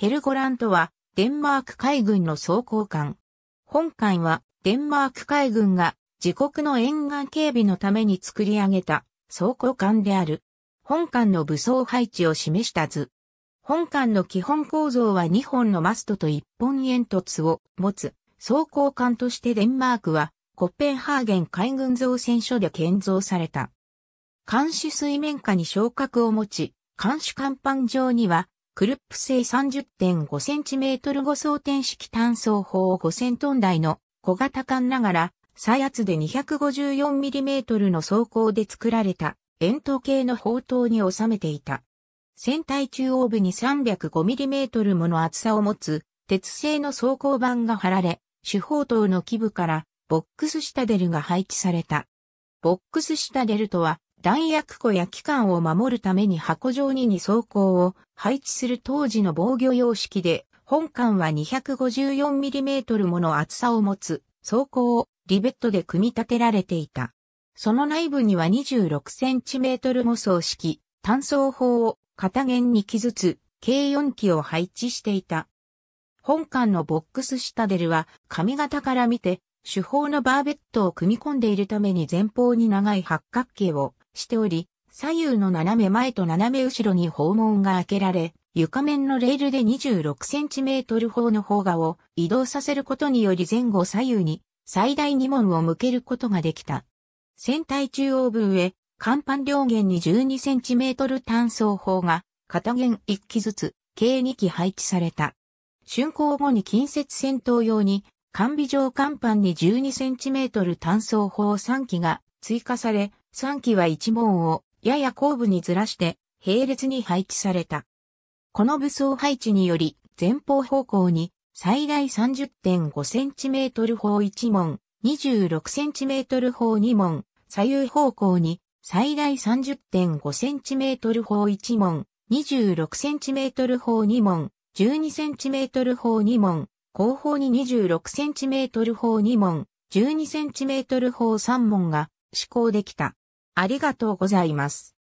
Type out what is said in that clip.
ヘルゴランとは、デンマーク海軍の装甲艦。本艦は、デンマーク海軍が、自国の沿岸警備のために作り上げた、装甲艦である。本艦の武装配置を示した図。本艦の基本構造は2本のマストと1本煙突を持つ、装甲艦としてデンマークは、コッペンハーゲン海軍造船所で建造された。監視水面下に昇格を持ち、監視甲板上には、クルップ製 30.5cm 誤装点式単装砲5000トン台の小型艦ながら、最圧で 254mm の装甲で作られた円筒形の砲塔に収めていた。船体中央部に 305mm もの厚さを持つ鉄製の装甲板が張られ、主砲塔の基部からボックスシタデルが配置された。ボックスシタデルとは弾薬庫や機関を守るために箱状に2装甲を配置する当時の防御様式で、本艦は 254mm もの厚さを持つ装甲をリベットで組み立てられていた。その内部には 26cm も装式、単装砲を片弦に機ずつ、計4機を配置していた。本艦のボックスシタデルは髪型から見て主砲のバーベットを組み込んでいるために前方に長い八角形をしており、左右の斜め前と斜め後ろに訪問が開けられ、床面のレールで 26cm 方の方がを移動させることにより前後左右に最大2門を向けることができた。船体中央部へ、甲板両舷に 12cm 単装砲が片舷1機ずつ計2機配置された。竣工後に近接戦闘用に、完備上甲板に 12cm 単装砲3機が追加され、3基は一門をやや後部にずらして並列に配置された。この武装配置により前方方向に最大 30.5cm 砲1門、26cm 砲2門、左右方向に最大 30.5cm 砲1門、26cm 砲2門、12cm 砲2門、後方に 26cm 砲2門、12cm 砲3門が施行できた。ありがとうございます。